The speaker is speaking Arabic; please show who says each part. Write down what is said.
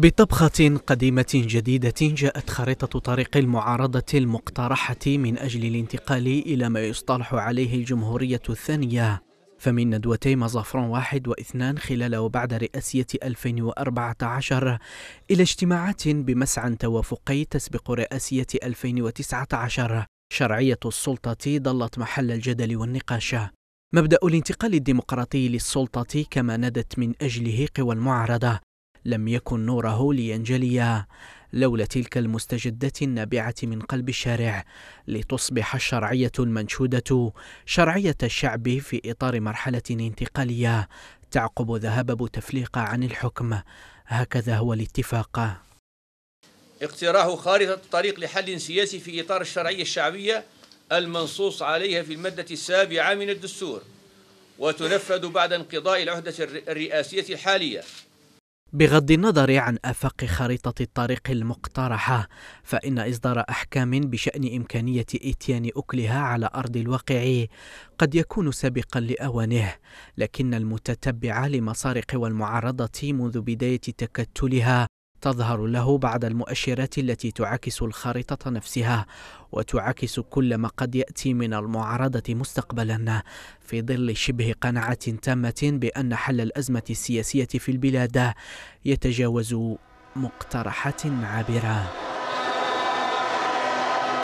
Speaker 1: بطبخة قديمة جديدة جاءت خريطة طريق المعارضة المقترحة من أجل الانتقال إلى ما يصطلح عليه الجمهورية الثانية فمن ندوتي مظافرون واحد واثنان خلال وبعد رئاسية 2014 إلى اجتماعات بمسعى توافقي تسبق رئاسية 2019 شرعية السلطة ظلت محل الجدل والنقاش مبدأ الانتقال الديمقراطي للسلطة كما ندت من أجله قوى المعارضة لم يكن نوره لينجليا لولا تلك المستجدة النابعة من قلب الشارع لتصبح الشرعية المنشودة شرعية الشعب في إطار مرحلة انتقالية تعقب ذهاب بوتفليقة عن الحكم هكذا هو الاتفاق
Speaker 2: اقتراح خارطة الطريق لحل سياسي في إطار الشرعية الشعبية المنصوص عليها في المادة السابعة من الدستور وتنفذ بعد انقضاء العهدة الرئاسية الحالية
Speaker 1: بغض النظر عن افاق خريطه الطريق المقترحه فان اصدار احكام بشان امكانيه اتيان اكلها على ارض الواقع قد يكون سابقا لاوانه لكن المتتبع لمسار قوى المعارضه منذ بدايه تكتلها تظهر له بعد المؤشرات التي تعاكس الخريطة نفسها وتعاكس كل ما قد يأتي من المعارضة مستقبلا في ظل شبه قناعة تامة بأن حل الأزمة السياسية في البلاد يتجاوز مقترحات عابره